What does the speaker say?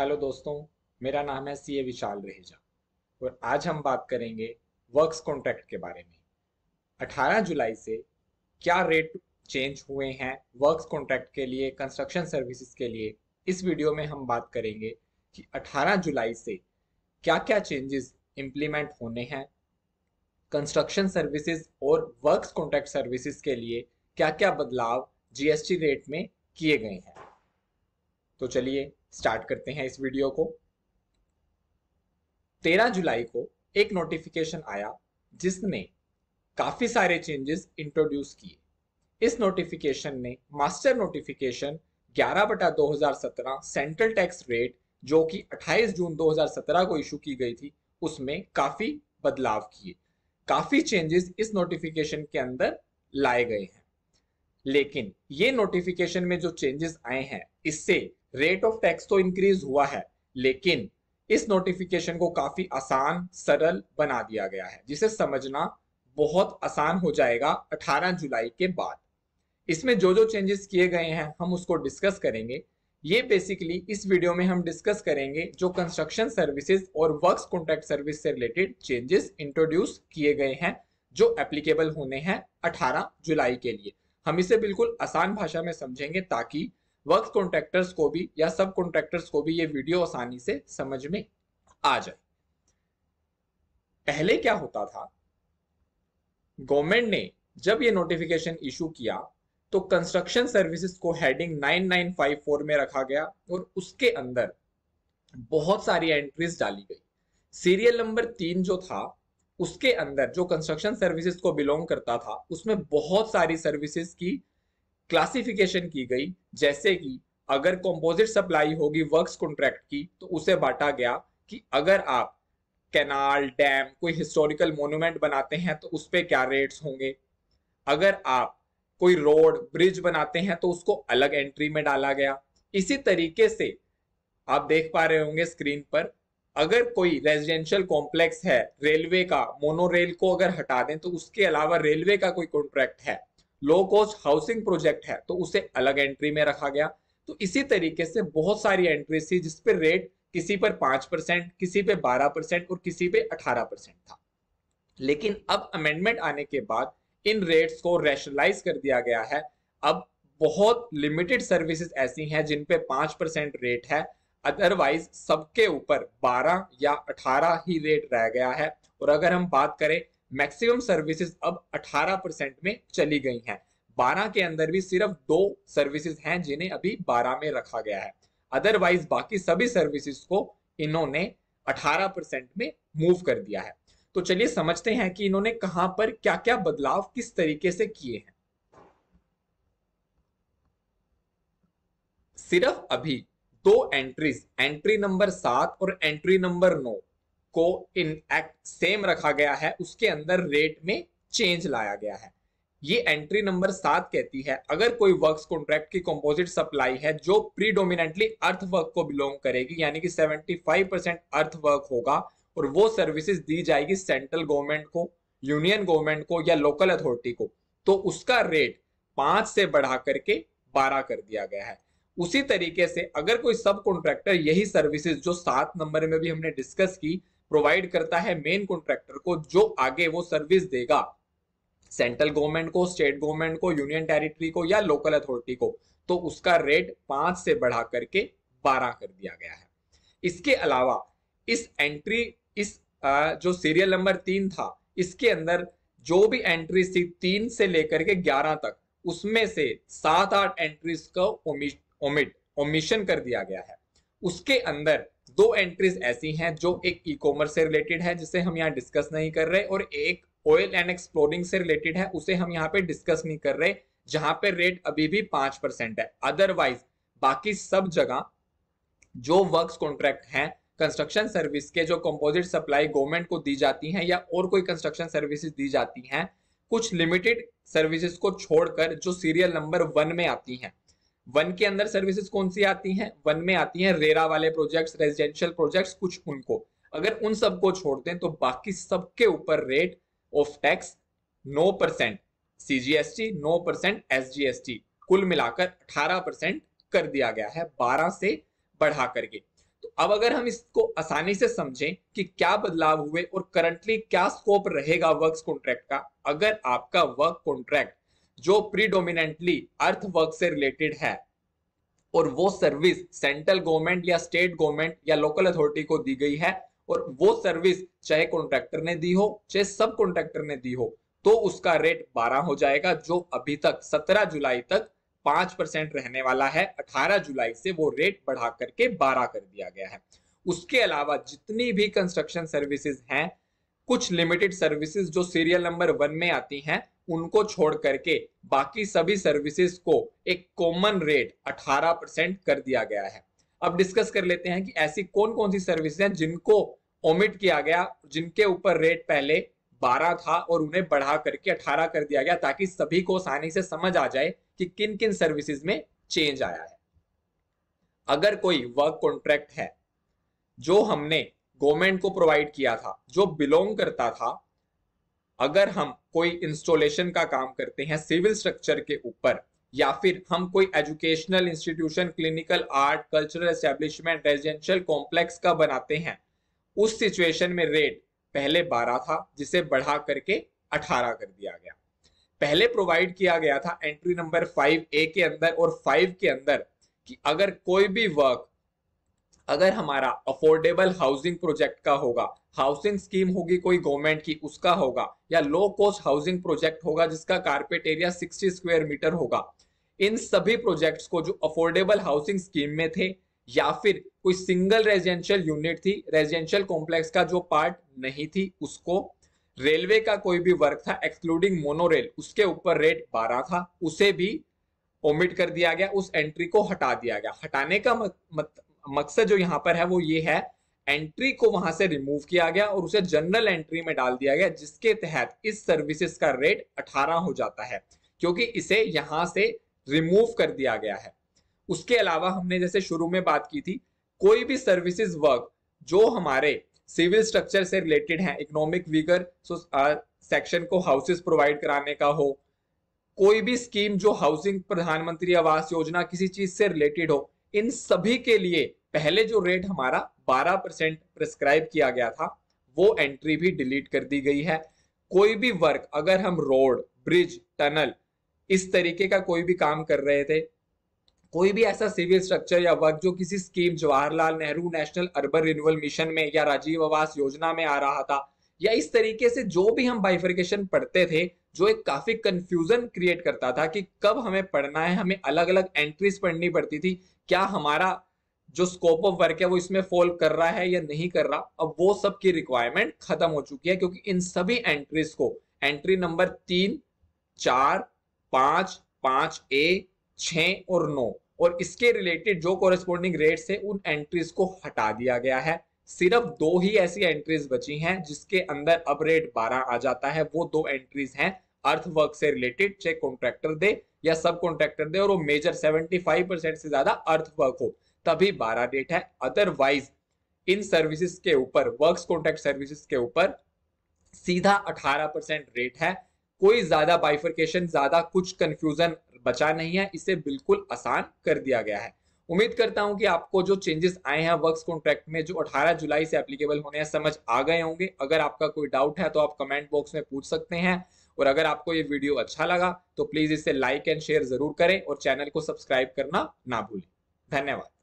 hello दोस्तों मेरा नाम है सी ए विशाल रहेजा और आज हम बात करेंगे वर्क्स कॉन्ट्रैक्ट के बारे में 18 जुलाई से क्या रेट चेंज हुए हैं वर्क्स कॉन्ट्रैक्ट के लिए कंस्ट्रक्शन सर्विसेज के लिए इस वीडियो में हम बात करेंगे कि 18 जुलाई से क्या क्या चेंजेस इम्प्लीमेंट होने हैं कंस्ट्रक्शन सर्विसेज और वर्क्स कॉन्ट्रैक्ट सर्विसेज के लिए क्या क्या बदलाव जीएसटी रेट में किए गए हैं तो चलिए स्टार्ट करते हैं इस वीडियो को तेरह जुलाई को एक नोटिफिकेशन आया जिसने काफी सारे चेंजेस इंट्रोड्यूस किए इस नोटिफिकेशन ने मास्टर नोटिफिकेशन 11 बटा 2017 सेंट्रल टैक्स रेट जो कि 28 जून 2017 को इशू की गई थी उसमें काफी बदलाव किए काफी चेंजेस इस नोटिफिकेशन के अंदर लाए गए हैं लेकिन ये नोटिफिकेशन में जो चेंजेस आए हैं इससे रेट ऑफ टैक्स तो इंक्रीज हुआ है लेकिन इस नोटिफिकेशन को काफी आसान सरल बना दिया गया है जिसे समझना बहुत आसान हो जाएगा 18 जुलाई के बाद इसमें जो जो चेंजेस किए गए हैं हम उसको डिस्कस करेंगे ये बेसिकली इस वीडियो में हम डिस्कस करेंगे जो कंस्ट्रक्शन सर्विसेज और वर्क्स कॉन्ट्रैक्ट सर्विस से रिलेटेड चेंजेस इंट्रोड्यूस किए गए हैं जो एप्लीकेबल होने हैं 18 जुलाई के लिए हम इसे बिल्कुल आसान भाषा में समझेंगे ताकि वर्क कॉन्ट्रेक्टर्स को भी या सब कॉन्ट्रेक्टर्स को भी ये वीडियो आसानी से समझ में आ जाए पहले क्या होता था गवर्नमेंट ने जब ये नोटिफिकेशन इशू किया तो कंस्ट्रक्शन सर्विसेज को हेडिंग 9954 में रखा गया और उसके अंदर बहुत सारी एंट्रीज डाली गई सीरियल नंबर तीन जो था उसके अंदर जो कंस्ट्रक्शन सर्विसेज को बिलोंग करता था उसमें बहुत सारी सर्विसेज की क्लासिफिकेशन की गई जैसे कि अगर कंपोजिट सप्लाई होगी वर्क्स कॉन्ट्रैक्ट की तो उसे बांटा गया कि अगर आप कैनाल डैम कोई हिस्टोरिकल मोन्यूमेंट बनाते हैं तो उस पर क्या रेट्स होंगे अगर आप कोई रोड ब्रिज बनाते हैं तो उसको अलग एंट्री में डाला गया इसी तरीके से आप देख पा रहे होंगे स्क्रीन पर अगर कोई रेजिडेंशियल कॉम्प्लेक्स है रेलवे का मोनो रेल को अगर हटा दें तो उसके अलावा रेलवे का कोई कॉन्ट्रैक्ट है लो कॉस्ट हाउसिंग प्रोजेक्ट है तो उसे अलग एंट्री में रखा गया तो इसी तरीके से बहुत सारी एंट्रीज थी जिसपे रेट किसी पर पांच परसेंट किसी पे बारह परसेंट और किसी पे अठारह परसेंट था लेकिन अब अमेंडमेंट आने के बाद इन रेट्स को रैशनलाइज कर दिया गया है अब बहुत लिमिटेड सर्विसेज ऐसी हैं जिन पे पांच परसेंट रेट है अदरवाइज सबके ऊपर बारह या अठारह ही रेट रह गया है और अगर हम बात करें मैक्सिमम सर्विसेज अब 18 परसेंट में चली गई हैं 12 के अंदर भी सिर्फ दो सर्विसेज हैं जिन्हें अभी 12 में रखा गया है अदरवाइज बाकी सभी सर्विसेज को इन्होंने 18 परसेंट में मूव कर दिया है तो चलिए समझते हैं कि इन्होंने कहां पर क्या क्या बदलाव किस तरीके से किए हैं सिर्फ अभी दो एंट्रीज एंट्री नंबर सात और एंट्री नंबर नौ को इन एक्ट सेम रखा गया है उसके अंदर रेट में चेंज लाया गया है ये एंट्री नंबर सात कहती है अगर कोई वर्क्स कॉन्ट्रैक्ट की कंपोजिट सप्लाई है जो प्रीडोमिनेटली अर्थ वर्क को बिलोंग करेगी यानी कि 75 परसेंट अर्थ वर्क होगा और वो सर्विसेज दी जाएगी सेंट्रल गवर्नमेंट को यूनियन गवर्नमेंट को या लोकल अथॉरिटी को तो उसका रेट पांच से बढ़ा करके बारह कर दिया गया है उसी तरीके से अगर कोई सब कॉन्ट्रैक्टर यही सर्विसेज जो सात नंबर में भी हमने डिस्कस की प्रोवाइड करता है मेन कॉन्ट्रैक्टर को जो आगे वो सर्विस देगा सेंट्रल गवर्नमेंट को स्टेट गवर्नमेंट को यूनियन टेरिटरी को या लोकल अथॉरिटी को तो उसका रेट पांच से बढ़ा करके बारह कर दिया गया है इसके अलावा इस एंट्री इस जो सीरियल नंबर तीन था इसके अंदर जो भी एंट्री थी तीन से लेकर के ग्यारह तक उसमें से सात आठ एंट्रीज का ओमिट ओमिशन कर दिया गया है उसके अंदर दो एंट्रीज ऐसी हैं जो एक ई कॉमर्स से रिलेटेड है जिसे हम यहाँ डिस्कस नहीं कर रहे और एक ऑयल एंड एक्सप्लोरिंग से रिलेटेड है उसे हम यहाँ पे डिस्कस नहीं कर रहे जहां पे रेट अभी भी पांच परसेंट है अदरवाइज बाकी सब जगह जो वर्क्स कॉन्ट्रैक्ट हैं कंस्ट्रक्शन सर्विस के जो कंपोजिट सप्लाई गवर्नमेंट को दी जाती हैं या और कोई कंस्ट्रक्शन सर्विसेज दी जाती हैं कुछ लिमिटेड सर्विसेज को छोड़कर जो सीरियल नंबर वन में आती हैं वन के अंदर सर्विसेज कौन सी आती हैं वन में आती हैं रेरा वाले प्रोजेक्ट्स रेजिडेंशियल प्रोजेक्ट्स कुछ उनको अगर उन सबको छोड़ दें तो बाकी सबके ऊपर रेट ऑफ टैक्स नौ percent C G S T नौ percent S G S T कुल मिलाकर अठारह परसेंट कर दिया गया है बारह से बढ़ा करके तो अब अगर हम इसको आसानी से समझें कि क्या बदलाव हुए और करंटली क्या स्कोप रहेगा वर्क कॉन्ट्रैक्ट का अगर आपका वर्क कॉन्ट्रैक्ट जो प्रीडोमिनेंटली अर्थ वर्क से रिलेटेड है और वो सर्विस सेंट्रल गवर्नमेंट या स्टेट गवर्नमेंट या लोकल अथॉरिटी को दी गई है और वो सर्विस चाहे कॉन्ट्रैक्टर ने दी हो चाहे सब कॉन्ट्रैक्टर ने दी हो तो उसका रेट 12 हो जाएगा जो अभी तक 17 जुलाई तक 5 परसेंट रहने वाला है 18 जुलाई से वो रेट बढ़ा करके 12 कर दिया गया है उसके अलावा जितनी भी कंस्ट्रक्शन सर्विसेज हैं कुछ लिमिटेड सर्विसेज जो सीरियल नंबर वन में आती हैं उनको छोड़ करके बाकी सभी सर्विसेज को एक कॉमन रेट 18 परसेंट कर दिया गया है अब डिस्कस कर लेते हैं कि ऐसी कौन कौन सी सर्विसेज हैं जिनको ओमिट किया गया जिनके ऊपर रेट पहले 12 था और उन्हें बढ़ा करके 18 कर दिया गया ताकि सभी को आसानी से समझ आ जाए कि किन किन सर्विसेज में चेंज आया है अगर कोई वर्क कॉन्ट्रैक्ट है जो हमने गवर्नमेंट को प्रोवाइड किया था जो बिलोंग करता था अगर हम कोई इंस्टॉलेशन का काम करते हैं सिविल स्ट्रक्चर के ऊपर या फिर हम कोई educational institution clinical art cultural establishment residential complex का बनाते हैं उस सिचुएशन में रेट पहले 12 था जिसे बढ़ा करके 18 कर दिया गया पहले प्रोवाइड किया गया था एंट्री नंबर फाइव ए के अंदर और फाइव के अंदर कि अगर कोई भी वर्क अगर हमारा अफोर्डेबल हाउसिंग प्रोजेक्ट का होगा हाउसिंग स्कीम होगी कोई गवर्नमेंट की उसका होगा या लो कॉस्ट हाउसिंग प्रोजेक्ट होगा जिसका कार्पेट एरिया 60 स्क्वायर मीटर होगा इन सभी प्रोजेक्ट्स को जो अफोर्डेबल हाउसिंग स्कीम में थे या फिर कोई सिंगल रेजिडेंशियल यूनिट थी रेजिडेंशियल कॉम्प्लेक्स का जो पार्ट नहीं थी उसको रेलवे का कोई भी वर्क था एक्सक्लूडिंग मोनोरेल उसके ऊपर रेट बारह था उसे भी ओमिट कर दिया गया उस एंट्री को हटा दिया गया हटाने का मत, मत, मकसद जो यहाँ पर है वो ये है एंट्री को वहां से रिमूव किया गया और उसे जनरल एंट्री में डाल दिया गया जिसके तहत इस सर्विसेज का रेट 18 हो जाता है क्योंकि इसे यहां से रिमूव कर दिया गया है उसके अलावा हमने जैसे शुरू में बात की थी कोई भी सर्विसेज वर्क जो हमारे सिविल स्ट्रक्चर से रिलेटेड है इकोनॉमिक वीकर सेक्शन को हाउसेस प्रोवाइड कराने का हो कोई भी स्कीम जो हाउसिंग प्रधानमंत्री आवास योजना किसी चीज से रिलेटेड हो इन सभी के लिए पहले जो रेट हमारा 12 परसेंट प्रिस्क्राइब किया गया था वो एंट्री भी डिलीट कर दी गई है कोई भी वर्क अगर हम रोड ब्रिज टनल इस तरीके का कोई भी काम कर रहे थे कोई भी ऐसा सिविल स्ट्रक्चर या वर्क जो किसी scheme Jawaharlal Nehru national urban renewal mission में या राजीव आवास योजना में आ रहा था या इस तरीके से जो भी हम बाइफरकेशन पढ़ते थे जो एक काफी कंफ्यूजन क्रिएट करता था कि कब हमें पढ़ना है हमें अलग अलग एंट्रीज पढ़नी पड़ती थी क्या हमारा जो स्कोप ऑफ वर्क है वो इसमें फॉल कर रहा है या नहीं कर रहा अब वो सब की रिक्वायरमेंट खत्म हो चुकी है क्योंकि इन सभी एंट्रीज को एंट्री नंबर तीन चार पांच पांच ए छ और नौ और इसके रिलेटेड जो कोरिस्पोंडिंग रेट्स है उन एंट्रीज को हटा दिया गया है सिर्फ दो ही ऐसी एंट्रीज बची हैं जिसके अंदर अब रेट 12 आ जाता है वो दो एंट्रीज हैं अर्थवर्क से रिलेटेड चाहे कॉन्ट्रैक्टर दे या सब कॉन्ट्रैक्टर दे और वो मेजर 75 परसेंट से ज्यादा अर्थवर्क हो तभी 12 रेट है अदरवाइज इन सर्विसेज के ऊपर वर्क कॉन्ट्रैक्ट सर्विसेज के ऊपर सीधा 18 परसेंट रेट है कोई ज्यादा बाइफर्केशन ज्यादा कुछ कंफ्यूजन बचा नहीं है इसे बिल्कुल आसान कर दिया गया है उम्मीद करता हूं कि आपको जो चेंजेस आए हैं वर्क कॉन्ट्रैक्ट में जो 18 जुलाई से एप्लीकेबल होने हैं समझ आ गए होंगे अगर आपका कोई डाउट है तो आप कमेंट बॉक्स में पूछ सकते हैं और अगर आपको ये वीडियो अच्छा लगा तो प्लीज इसे लाइक एंड शेयर जरूर करें और चैनल को सब्सक्राइब करना ना भूलें धन्यवाद